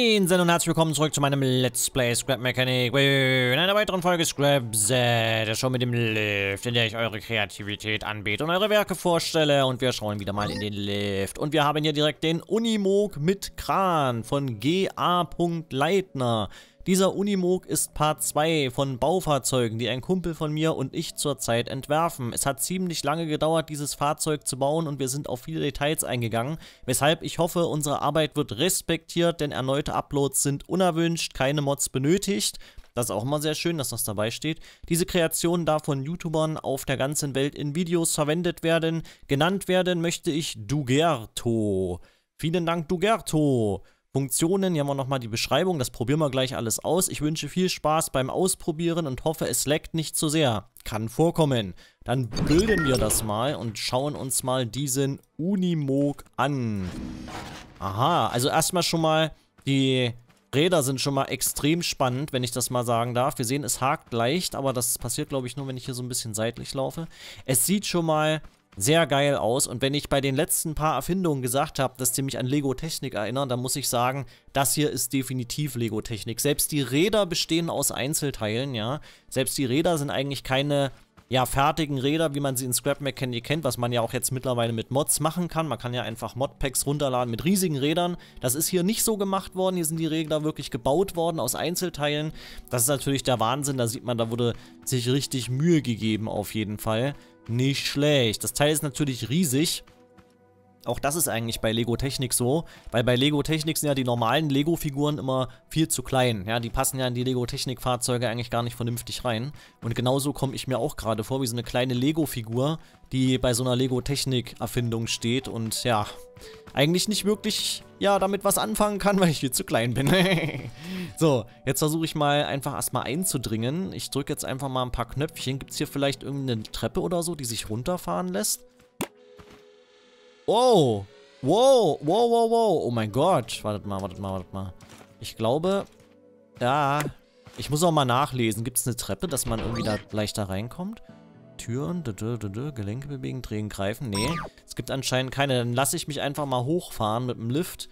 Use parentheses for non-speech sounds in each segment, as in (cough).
Moinsen und herzlich willkommen zurück zu meinem Let's Play Scrap Mechanic in einer weiteren Folge Scrap Z, der Show mit dem Lift, in der ich eure Kreativität anbete und eure Werke vorstelle und wir schauen wieder mal in den Lift und wir haben hier direkt den Unimog mit Kran von ga.leitner dieser Unimog ist Part 2 von Baufahrzeugen, die ein Kumpel von mir und ich zurzeit entwerfen. Es hat ziemlich lange gedauert, dieses Fahrzeug zu bauen und wir sind auf viele Details eingegangen, weshalb ich hoffe, unsere Arbeit wird respektiert, denn erneute Uploads sind unerwünscht, keine Mods benötigt. Das ist auch immer sehr schön, dass das dabei steht. Diese Kreation darf von YouTubern auf der ganzen Welt in Videos verwendet werden. Genannt werden möchte ich Dugerto. Vielen Dank, Dugerto. Funktionen, hier haben wir nochmal die Beschreibung, das probieren wir gleich alles aus. Ich wünsche viel Spaß beim Ausprobieren und hoffe, es leckt nicht zu sehr. Kann vorkommen. Dann bilden wir das mal und schauen uns mal diesen Unimog an. Aha, also erstmal schon mal die Räder sind schon mal extrem spannend, wenn ich das mal sagen darf. Wir sehen, es hakt leicht, aber das passiert, glaube ich, nur, wenn ich hier so ein bisschen seitlich laufe. Es sieht schon mal sehr geil aus. Und wenn ich bei den letzten paar Erfindungen gesagt habe, dass die mich an Lego-Technik erinnern, dann muss ich sagen, das hier ist definitiv Lego-Technik. Selbst die Räder bestehen aus Einzelteilen, ja. Selbst die Räder sind eigentlich keine ja, fertigen Räder, wie man sie in Scrap Mechanic kennt, was man ja auch jetzt mittlerweile mit Mods machen kann. Man kann ja einfach Modpacks runterladen mit riesigen Rädern. Das ist hier nicht so gemacht worden. Hier sind die Räder wirklich gebaut worden aus Einzelteilen. Das ist natürlich der Wahnsinn. Da sieht man, da wurde sich richtig Mühe gegeben auf jeden Fall. Nicht schlecht. Das Teil ist natürlich riesig. Auch das ist eigentlich bei Lego Technik so, weil bei Lego Technik sind ja die normalen Lego Figuren immer viel zu klein. Ja, die passen ja in die Lego Technik Fahrzeuge eigentlich gar nicht vernünftig rein. Und genauso komme ich mir auch gerade vor wie so eine kleine Lego Figur, die bei so einer Lego Technik Erfindung steht und ja, eigentlich nicht wirklich ja, damit was anfangen kann, (laughs) weil ich viel zu klein bin. (laughs) so, jetzt versuche ich mal einfach erstmal einzudringen. Ich drücke jetzt einfach mal ein paar Knöpfchen. Gibt es hier vielleicht irgendeine Treppe oder so, die sich runterfahren lässt? Wow. Wow. Wow, wow, wow. Oh mein Gott. Wartet mal, wartet mal, wartet mal. Ich glaube... Ja. Ich muss auch mal nachlesen. Gibt es eine Treppe, dass man irgendwie da leichter reinkommt? Türen, d -d -d Gelenke bewegen, drehen, greifen. Nee, es gibt anscheinend keine. Dann lasse ich mich einfach mal hochfahren mit dem Lift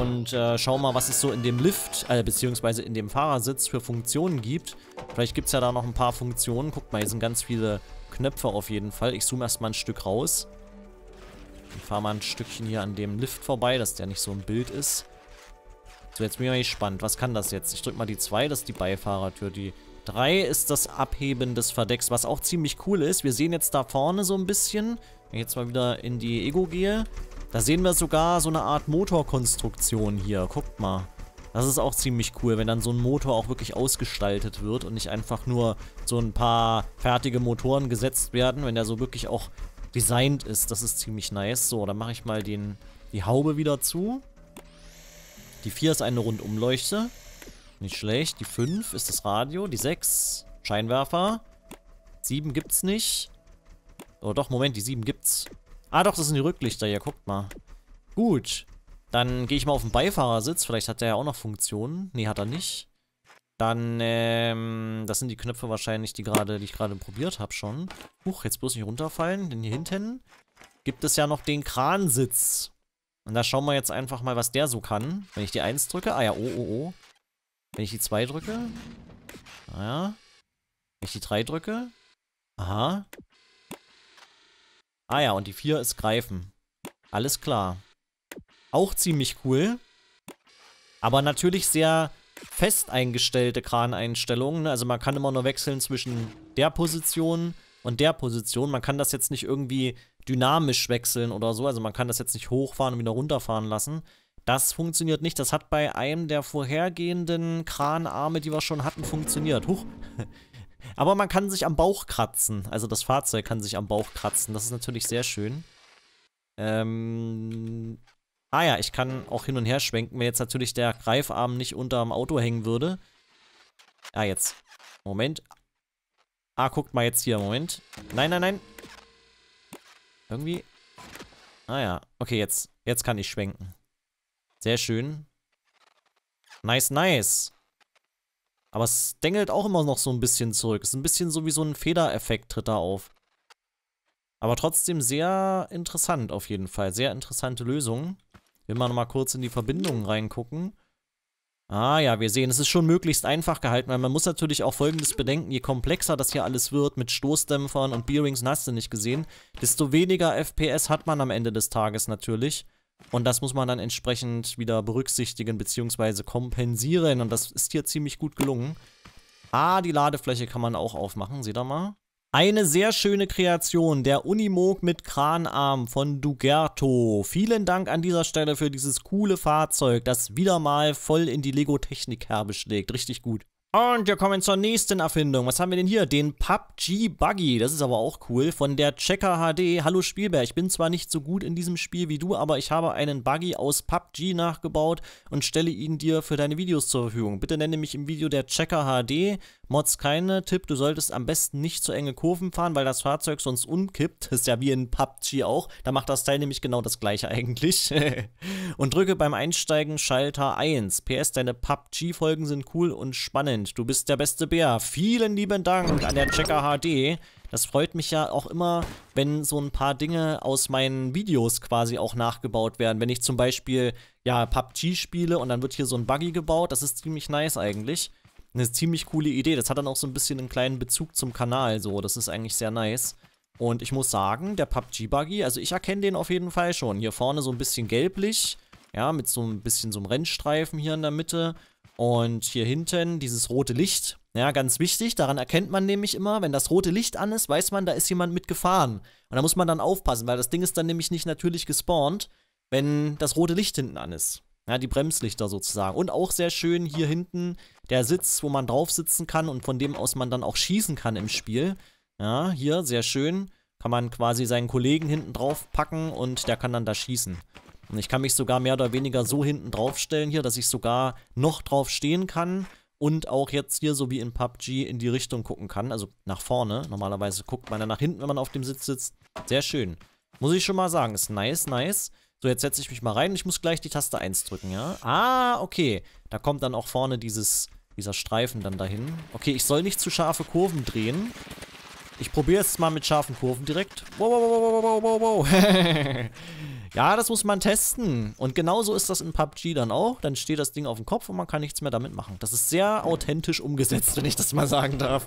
und äh, schau mal, was es so in dem Lift, äh, beziehungsweise in dem Fahrersitz für Funktionen gibt. Vielleicht gibt es ja da noch ein paar Funktionen. Guck mal, hier sind ganz viele Knöpfe auf jeden Fall. Ich zoome erstmal ein Stück raus. Ich fahre mal ein Stückchen hier an dem Lift vorbei, dass der nicht so ein Bild ist. So, jetzt bin ich mal gespannt. Was kann das jetzt? Ich drücke mal die 2, das ist die Beifahrertür. Die 3 ist das Abheben des Verdecks, was auch ziemlich cool ist. Wir sehen jetzt da vorne so ein bisschen, wenn ich jetzt mal wieder in die Ego gehe, da sehen wir sogar so eine Art Motorkonstruktion hier. Guckt mal. Das ist auch ziemlich cool, wenn dann so ein Motor auch wirklich ausgestaltet wird und nicht einfach nur so ein paar fertige Motoren gesetzt werden, wenn der so wirklich auch designt ist. Das ist ziemlich nice. So, dann mache ich mal den, die Haube wieder zu. Die 4 ist eine Rundumleuchte. Nicht schlecht. Die 5 ist das Radio. Die 6 Scheinwerfer. 7 gibt's nicht. Oh doch, Moment, die 7 gibt's. Ah doch, das sind die Rücklichter. hier. guckt mal. Gut. Dann gehe ich mal auf den Beifahrersitz. Vielleicht hat der ja auch noch Funktionen. Nee, hat er nicht. Dann, ähm, das sind die Knöpfe wahrscheinlich, die gerade, die ich gerade probiert habe schon. Huch, jetzt bloß nicht runterfallen, denn hier hinten gibt es ja noch den Kransitz. Und da schauen wir jetzt einfach mal, was der so kann. Wenn ich die 1 drücke, ah ja, oh, oh, oh. Wenn ich die 2 drücke, ah ja. Wenn ich die 3 drücke, aha. Ah ja, und die 4 ist greifen. Alles klar. Auch ziemlich cool. Aber natürlich sehr fest eingestellte Kraneinstellungen. Ne? Also man kann immer nur wechseln zwischen der Position und der Position. Man kann das jetzt nicht irgendwie dynamisch wechseln oder so. Also man kann das jetzt nicht hochfahren und wieder runterfahren lassen. Das funktioniert nicht. Das hat bei einem der vorhergehenden Kranarme, die wir schon hatten, funktioniert. Huch. (laughs) Aber man kann sich am Bauch kratzen. Also das Fahrzeug kann sich am Bauch kratzen. Das ist natürlich sehr schön. Ähm, Ah ja, ich kann auch hin und her schwenken, wenn jetzt natürlich der Greifarm nicht unterm Auto hängen würde. Ah, jetzt. Moment. Ah, guckt mal jetzt hier, Moment. Nein, nein, nein. Irgendwie. Ah ja, okay, jetzt. Jetzt kann ich schwenken. Sehr schön. Nice, nice. Aber es dengelt auch immer noch so ein bisschen zurück. Es Ist ein bisschen so wie so ein Federeffekt tritt da auf. Aber trotzdem sehr interessant auf jeden Fall. Sehr interessante Lösungen. Will man mal kurz in die Verbindungen reingucken. Ah ja, wir sehen, es ist schon möglichst einfach gehalten, weil man muss natürlich auch folgendes bedenken, je komplexer das hier alles wird mit Stoßdämpfern und Bearings hast du nicht gesehen, desto weniger FPS hat man am Ende des Tages natürlich. Und das muss man dann entsprechend wieder berücksichtigen bzw. kompensieren und das ist hier ziemlich gut gelungen. Ah, die Ladefläche kann man auch aufmachen, seht ihr mal. Eine sehr schöne Kreation, der Unimog mit Kranarm von Dugerto. Vielen Dank an dieser Stelle für dieses coole Fahrzeug, das wieder mal voll in die Lego-Technik-Kerbe schlägt. Richtig gut. Und wir kommen zur nächsten Erfindung. Was haben wir denn hier? Den PUBG Buggy. Das ist aber auch cool. Von der Checker HD. Hallo Spielbär. Ich bin zwar nicht so gut in diesem Spiel wie du, aber ich habe einen Buggy aus PUBG nachgebaut und stelle ihn dir für deine Videos zur Verfügung. Bitte nenne mich im Video der Checker HD. Mods keine. Tipp, du solltest am besten nicht zu enge Kurven fahren, weil das Fahrzeug sonst umkippt. Das ist ja wie in PUBG auch. Da macht das Teil nämlich genau das gleiche eigentlich. (laughs) und drücke beim Einsteigen Schalter 1. PS, deine PUBG-Folgen sind cool und spannend. Du bist der beste Bär. Vielen lieben Dank an der Checker HD. Das freut mich ja auch immer, wenn so ein paar Dinge aus meinen Videos quasi auch nachgebaut werden. Wenn ich zum Beispiel, ja, PUBG spiele und dann wird hier so ein Buggy gebaut. Das ist ziemlich nice eigentlich eine ziemlich coole Idee. Das hat dann auch so ein bisschen einen kleinen Bezug zum Kanal, so. Das ist eigentlich sehr nice. Und ich muss sagen, der PUBG-Buggy, also ich erkenne den auf jeden Fall schon. Hier vorne so ein bisschen gelblich, ja, mit so ein bisschen so einem Rennstreifen hier in der Mitte. Und hier hinten dieses rote Licht, ja, ganz wichtig, daran erkennt man nämlich immer, wenn das rote Licht an ist, weiß man, da ist jemand mitgefahren. Und da muss man dann aufpassen, weil das Ding ist dann nämlich nicht natürlich gespawnt, wenn das rote Licht hinten an ist. Ja, die Bremslichter sozusagen. Und auch sehr schön hier hinten der Sitz, wo man drauf sitzen kann und von dem aus man dann auch schießen kann im Spiel. Ja, hier, sehr schön. Kann man quasi seinen Kollegen hinten drauf packen und der kann dann da schießen. Und ich kann mich sogar mehr oder weniger so hinten drauf stellen hier, dass ich sogar noch drauf stehen kann und auch jetzt hier, so wie in PUBG, in die Richtung gucken kann. Also nach vorne. Normalerweise guckt man dann nach hinten, wenn man auf dem Sitz sitzt. Sehr schön. Muss ich schon mal sagen. Ist nice, nice. So, jetzt setze ich mich mal rein. Ich muss gleich die Taste 1 drücken, ja? Ah, okay. Da kommt dann auch vorne dieses, dieser Streifen dann dahin. Okay, ich soll nicht zu scharfe Kurven drehen. Ich probiere es mal mit scharfen Kurven direkt. Wow, wow, wow, wow, wow, wow. (laughs) ja, das muss man testen. Und genauso ist das in PUBG dann auch. Dann steht das Ding auf dem Kopf und man kann nichts mehr damit machen. Das ist sehr authentisch umgesetzt, wenn ich das mal sagen darf.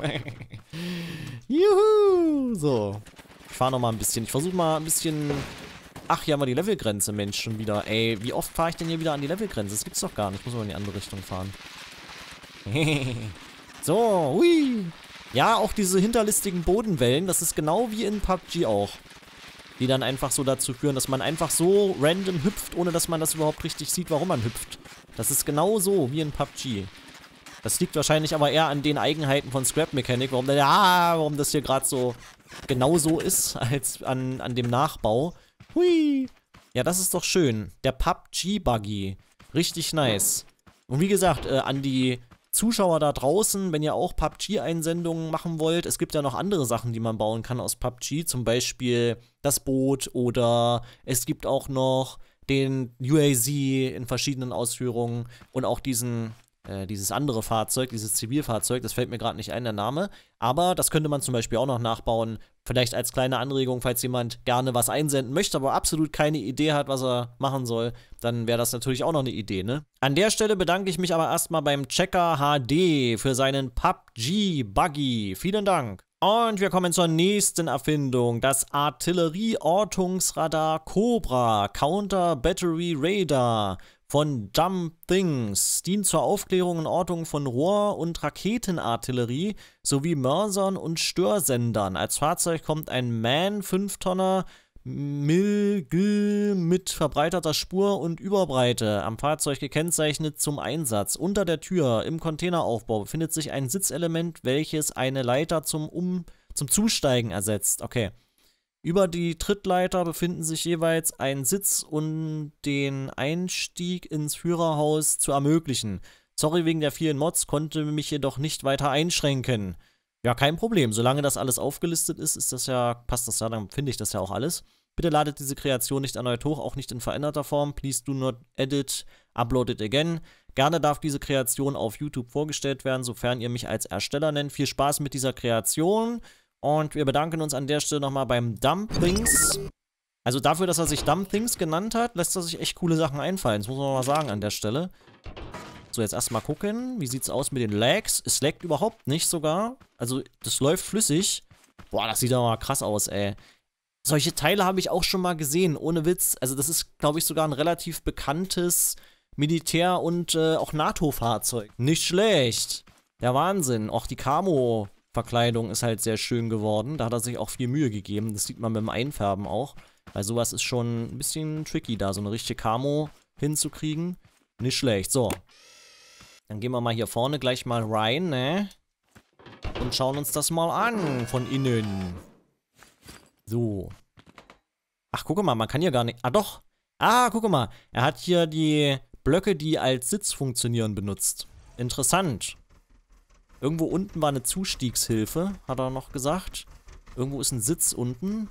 (laughs) Juhu! So. Ich fahre nochmal ein bisschen. Ich versuche mal ein bisschen Ach, hier haben wir die Levelgrenze, Mensch, schon wieder. Ey, wie oft fahre ich denn hier wieder an die Levelgrenze? Das gibt's doch gar nicht. Ich muss mal in die andere Richtung fahren. (laughs) so, hui. Ja, auch diese hinterlistigen Bodenwellen, das ist genau wie in PUBG auch. Die dann einfach so dazu führen, dass man einfach so random hüpft, ohne dass man das überhaupt richtig sieht, warum man hüpft. Das ist genau so wie in PUBG. Das liegt wahrscheinlich aber eher an den Eigenheiten von Scrap Mechanic, warum, ah, warum das hier gerade so genau so ist, (laughs) als an, an dem Nachbau. Hui. Ja, das ist doch schön. Der PUBG-Buggy. Richtig nice. Und wie gesagt, äh, an die Zuschauer da draußen, wenn ihr auch PUBG-Einsendungen machen wollt, es gibt ja noch andere Sachen, die man bauen kann aus PUBG, zum Beispiel das Boot oder es gibt auch noch den UAZ in verschiedenen Ausführungen und auch diesen äh, dieses andere Fahrzeug, dieses Zivilfahrzeug, das fällt mir gerade nicht ein, der Name. Aber das könnte man zum Beispiel auch noch nachbauen. Vielleicht als kleine Anregung, falls jemand gerne was einsenden möchte, aber absolut keine Idee hat, was er machen soll, dann wäre das natürlich auch noch eine Idee, ne? An der Stelle bedanke ich mich aber erstmal beim Checker HD für seinen PUBG-Buggy. Vielen Dank. Und wir kommen zur nächsten Erfindung, das Artillerieortungsradar Cobra Counter Battery Radar von Jump Things, dient zur Aufklärung und Ortung von Rohr- und Raketenartillerie sowie Mörsern und Störsendern. Als Fahrzeug kommt ein Man 5-Tonner Milgl mit verbreiterter Spur und Überbreite, am Fahrzeug gekennzeichnet, zum Einsatz. Unter der Tür im Containeraufbau befindet sich ein Sitzelement, welches eine Leiter zum, um zum Zusteigen ersetzt. Okay. Über die Trittleiter befinden sich jeweils ein Sitz, um den Einstieg ins Führerhaus zu ermöglichen. Sorry wegen der vielen Mods, konnte mich jedoch nicht weiter einschränken. Ja, kein Problem. Solange das alles aufgelistet ist, ist das ja, passt das ja, dann finde ich das ja auch alles. Bitte ladet diese Kreation nicht erneut hoch, auch nicht in veränderter Form. Please do not edit, upload it again. Gerne darf diese Kreation auf YouTube vorgestellt werden, sofern ihr mich als Ersteller nennt. Viel Spaß mit dieser Kreation und wir bedanken uns an der Stelle nochmal beim Dumplings. Also dafür, dass er sich Dumplings genannt hat, lässt er sich echt coole Sachen einfallen. Das muss man mal sagen an der Stelle. So, jetzt erstmal gucken. Wie sieht's aus mit den Lags? Es laggt überhaupt nicht sogar. Also, das läuft flüssig. Boah, das sieht aber mal krass aus, ey. Solche Teile habe ich auch schon mal gesehen, ohne Witz. Also, das ist, glaube ich, sogar ein relativ bekanntes Militär- und äh, auch NATO-Fahrzeug. Nicht schlecht. Der Wahnsinn. Auch die Camo Verkleidung ist halt sehr schön geworden. Da hat er sich auch viel Mühe gegeben. Das sieht man beim Einfärben auch. Weil sowas ist schon ein bisschen tricky, da so eine richtige Camo hinzukriegen. Nicht schlecht. So. Dann gehen wir mal hier vorne gleich mal rein, ne? Und schauen uns das mal an von innen. So. Ach, guck mal, man kann hier gar nicht... Ah, doch. Ah, guck mal. Er hat hier die Blöcke, die als Sitz funktionieren, benutzt. Interessant. Irgendwo unten war eine Zustiegshilfe, hat er noch gesagt. Irgendwo ist ein Sitz unten.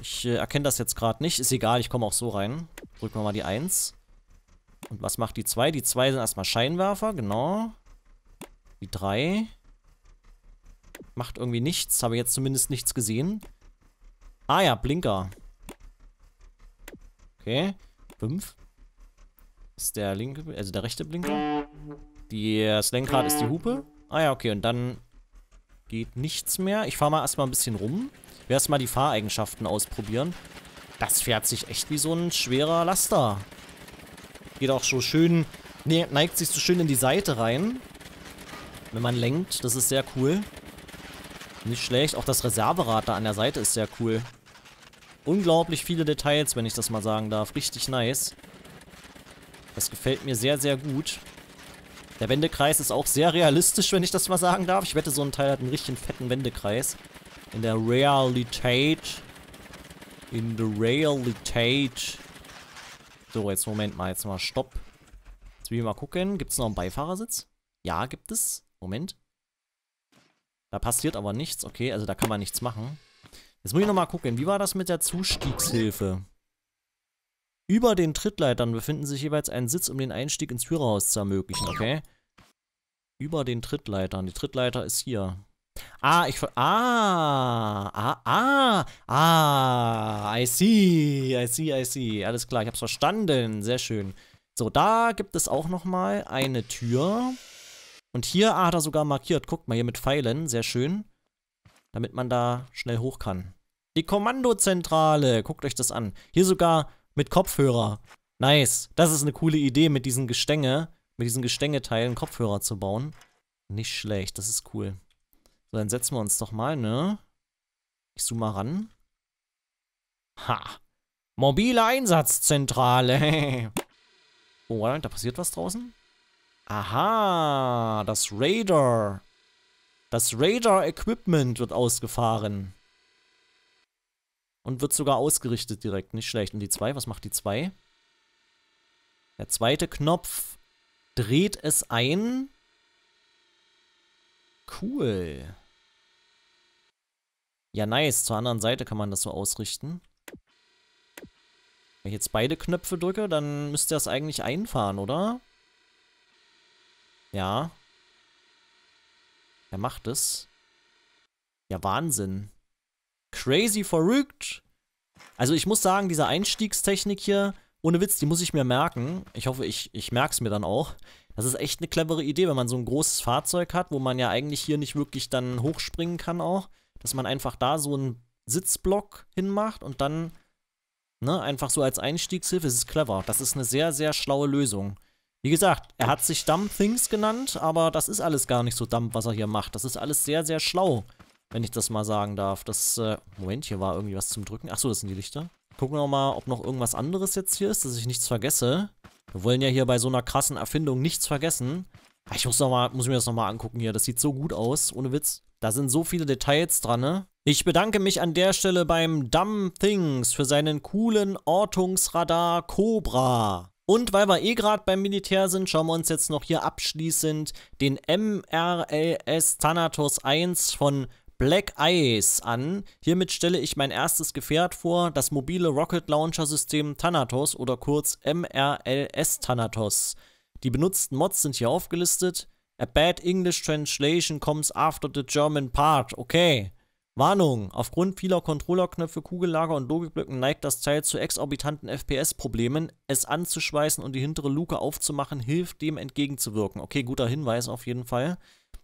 Ich äh, erkenne das jetzt gerade nicht. Ist egal, ich komme auch so rein. Drücken wir mal die 1. Und was macht die 2? Die 2 sind erstmal Scheinwerfer, genau. Die 3 macht irgendwie nichts. Habe jetzt zumindest nichts gesehen. Ah ja, Blinker. Okay. 5. Ist der linke, also der rechte Blinker. Die, äh, das Lenkrad ist die Hupe. Ah ja, okay, und dann geht nichts mehr. Ich fahre mal erstmal ein bisschen rum. Wir erstmal die Fahreigenschaften ausprobieren. Das fährt sich echt wie so ein schwerer Laster. Geht auch so schön, ne, neigt sich so schön in die Seite rein. Wenn man lenkt, das ist sehr cool. Nicht schlecht, auch das Reserverad da an der Seite ist sehr cool. Unglaublich viele Details, wenn ich das mal sagen darf. Richtig nice. Das gefällt mir sehr, sehr gut. Der Wendekreis ist auch sehr realistisch, wenn ich das mal sagen darf. Ich wette, so ein Teil hat einen richtigen fetten Wendekreis. In der Realität. In der Realität. So, jetzt Moment mal, jetzt mal Stopp. Jetzt will ich mal gucken. Gibt es noch einen Beifahrersitz? Ja, gibt es. Moment. Da passiert aber nichts. Okay, also da kann man nichts machen. Jetzt muss ich nochmal gucken. Wie war das mit der Zustiegshilfe? Okay. Über den Trittleitern befinden sich jeweils ein Sitz, um den Einstieg ins Führerhaus zu ermöglichen, okay? Über den Trittleitern. Die Trittleiter ist hier. Ah, ich... ver... Ah, ah, ah, ah, I see, I see, I see. Alles klar, ich hab's verstanden. Sehr schön. So, da gibt es auch nochmal eine Tür. Und hier, ah, hat er sogar markiert. Guckt mal, hier mit Pfeilen. Sehr schön. Damit man da schnell hoch kann. Die Kommandozentrale. Guckt euch das an. Hier sogar mit Kopfhörer. Nice. Das ist eine coole Idee mit diesen Gestänge, mit diesen Gestängeteilen Kopfhörer zu bauen. Nicht schlecht, das ist cool. So, dann setzen wir uns doch mal, ne? Ich zoome mal ran. Ha. Mobile Einsatzzentrale. (laughs) oh, warte, da passiert was draußen? Aha, das Radar. Das Radar-Equipment wird ausgefahren. Und wird sogar ausgerichtet direkt. Nicht schlecht. Und die 2, was macht die 2? Der zweite Knopf dreht es ein. Cool. Ja, nice. Zur anderen Seite kann man das so ausrichten. Wenn ich jetzt beide Knöpfe drücke, dann müsste das eigentlich einfahren, oder? Ja. Er macht es. Ja, Wahnsinn crazy verrückt. Also ich muss sagen, diese Einstiegstechnik hier, ohne Witz, die muss ich mir merken. Ich hoffe, ich, ich merke es mir dann auch. Das ist echt eine clevere Idee, wenn man so ein großes Fahrzeug hat, wo man ja eigentlich hier nicht wirklich dann hochspringen kann auch, dass man einfach da so einen Sitzblock hinmacht und dann, ne, einfach so als Einstiegshilfe. Das ist clever. Das ist eine sehr, sehr schlaue Lösung. Wie gesagt, er hat sich Dumb Things genannt, aber das ist alles gar nicht so dumb, was er hier macht. Das ist alles sehr, sehr schlau wenn ich das mal sagen darf. Das, äh, Moment, hier war irgendwie was zum Drücken. Achso, das sind die Lichter. Gucken wir mal, ob noch irgendwas anderes jetzt hier ist, dass ich nichts vergesse. Wir wollen ja hier bei so einer krassen Erfindung nichts vergessen. Ah, ich muss, noch mal, muss mir das nochmal angucken hier. Das sieht so gut aus, ohne Witz. Da sind so viele Details dran, ne? Ich bedanke mich an der Stelle beim Dumb Things für seinen coolen Ortungsradar Cobra. Und weil wir eh gerade beim Militär sind, schauen wir uns jetzt noch hier abschließend den MRLS Thanatos 1 von Black Eyes an. Hiermit stelle ich mein erstes Gefährt vor, das mobile Rocket Launcher System Thanatos oder kurz MRLS Thanatos. Die benutzten Mods sind hier aufgelistet. A bad English translation comes after the German part. Okay. Warnung! Aufgrund vieler Controllerknöpfe, Kugellager und Logikblöcken neigt das Teil zu exorbitanten FPS-Problemen. Es anzuschweißen und die hintere Luke aufzumachen hilft, dem entgegenzuwirken. Okay, guter Hinweis auf jeden Fall.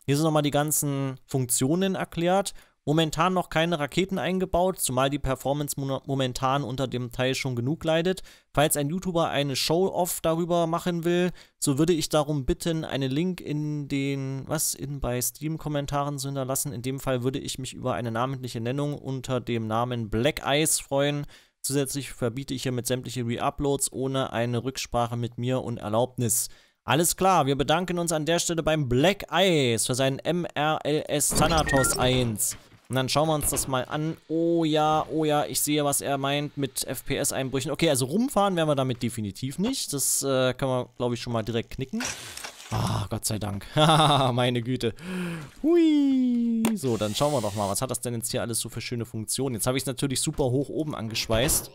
Hier sind nochmal die ganzen Funktionen erklärt. Momentan noch keine Raketen eingebaut, zumal die Performance momentan unter dem Teil schon genug leidet. Falls ein YouTuber eine Show-Off darüber machen will, so würde ich darum bitten, einen Link in den, was, in bei Steam-Kommentaren zu hinterlassen. In dem Fall würde ich mich über eine namentliche Nennung unter dem Namen Black Eyes freuen. Zusätzlich verbiete ich hiermit sämtliche Reuploads ohne eine Rücksprache mit mir und Erlaubnis. Alles klar, wir bedanken uns an der Stelle beim Black Eyes für seinen MRLS Thanatos 1. Und dann schauen wir uns das mal an. Oh ja, oh ja, ich sehe, was er meint mit FPS-Einbrüchen. Okay, also rumfahren werden wir damit definitiv nicht. Das äh, können wir, glaube ich, schon mal direkt knicken. Ah, oh, Gott sei Dank. (laughs) meine Güte. Hui. So, dann schauen wir doch mal, was hat das denn jetzt hier alles so für schöne Funktionen? Jetzt habe ich es natürlich super hoch oben angeschweißt.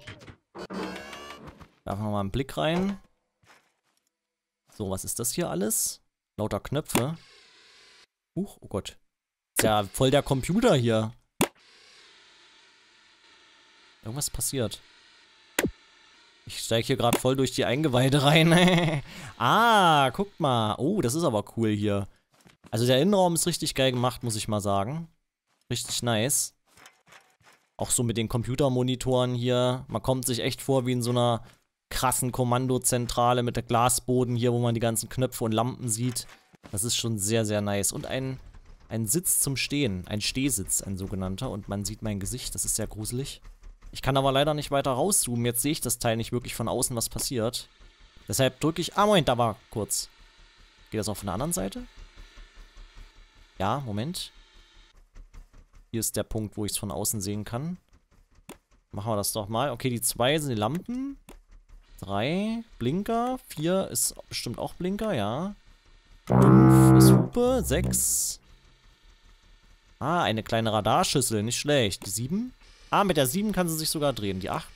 Werfen wir mal einen Blick rein. So, was ist das hier alles? Lauter Knöpfe. Huch, oh Gott. Ist Ja, voll der Computer hier. Irgendwas passiert. Ich steige hier gerade voll durch die Eingeweide rein. (laughs) ah, guckt mal. Oh, das ist aber cool hier. Also der Innenraum ist richtig geil gemacht, muss ich mal sagen. Richtig nice. Auch so mit den Computermonitoren hier. Man kommt sich echt vor wie in so einer krassen Kommandozentrale mit der Glasboden hier, wo man die ganzen Knöpfe und Lampen sieht. Das ist schon sehr, sehr nice. Und ein, ein Sitz zum Stehen, ein Stehsitz, ein sogenannter. Und man sieht mein Gesicht, das ist sehr gruselig. Ich kann aber leider nicht weiter rauszoomen. Jetzt sehe ich das Teil nicht wirklich von außen, was passiert. Deshalb drücke ich... Ah, Moment, da war kurz. Geht das auch von der anderen Seite? Ja, Moment. Hier ist der Punkt, wo ich es von außen sehen kann. Machen wir das doch mal. Okay, die zwei sind die Lampen. Drei Blinker. Vier ist bestimmt auch Blinker, ja. Fünf ist Hupe. Sechs. Ah, eine kleine Radarschüssel. Nicht schlecht. Die sieben. Ah, mit der sieben kann sie sich sogar drehen. Die acht.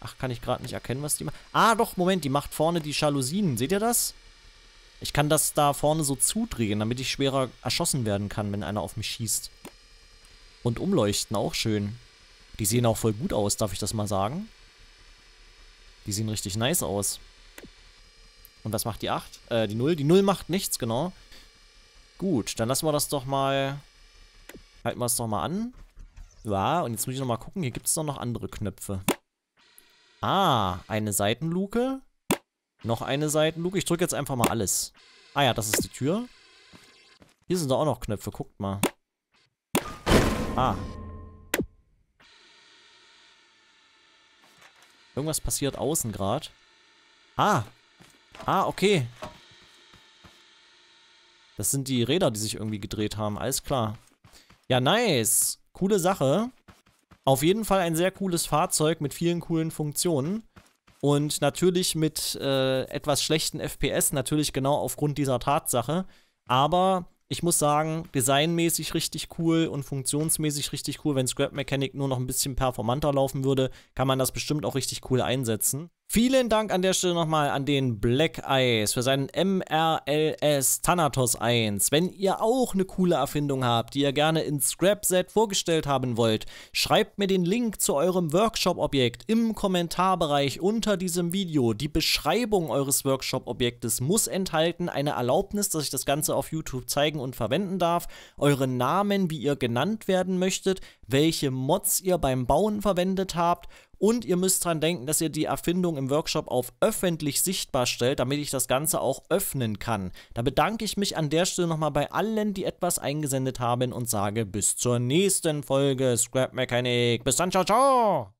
Ach, kann ich gerade nicht erkennen, was die macht. Ah, doch, Moment. Die macht vorne die Jalousien. Seht ihr das? Ich kann das da vorne so zudrehen, damit ich schwerer erschossen werden kann, wenn einer auf mich schießt. Und umleuchten, auch schön. Die sehen auch voll gut aus, darf ich das mal sagen? Die sehen richtig nice aus. Und was macht die 8? Äh, die 0? Die 0 macht nichts, genau. Gut, dann lassen wir das doch mal... Halten wir es doch mal an. Ja, und jetzt muss ich nochmal gucken. Hier gibt es doch noch andere Knöpfe. Ah, eine Seitenluke. Noch eine Seitenluke. Ich drücke jetzt einfach mal alles. Ah ja, das ist die Tür. Hier sind doch auch noch Knöpfe. Guckt mal. Ah, Irgendwas passiert außen gerade. Ah. Ah, okay. Das sind die Räder, die sich irgendwie gedreht haben. Alles klar. Ja, nice. Coole Sache. Auf jeden Fall ein sehr cooles Fahrzeug mit vielen coolen Funktionen. Und natürlich mit äh, etwas schlechten FPS, natürlich genau aufgrund dieser Tatsache. Aber ich muss sagen, designmäßig richtig cool und funktionsmäßig richtig cool. Wenn Scrap Mechanic nur noch ein bisschen performanter laufen würde, kann man das bestimmt auch richtig cool einsetzen. Vielen Dank an der Stelle nochmal an den Black Eyes für seinen MRLS Thanatos 1. Wenn ihr auch eine coole Erfindung habt, die ihr gerne in Scrapset vorgestellt haben wollt, schreibt mir den Link zu eurem Workshop-Objekt im Kommentarbereich unter diesem Video. Die Beschreibung eures Workshop-Objektes muss enthalten eine Erlaubnis, dass ich das Ganze auf YouTube zeigen und verwenden darf, euren Namen, wie ihr genannt werden möchtet, welche Mods ihr beim Bauen verwendet habt und ihr müsst dran denken, dass ihr die Erfindung im Workshop auf öffentlich sichtbar stellt, damit ich das Ganze auch öffnen kann. Da bedanke ich mich an der Stelle nochmal bei allen, die etwas eingesendet haben und sage bis zur nächsten Folge Scrap Mechanic. Bis dann, ciao, ciao!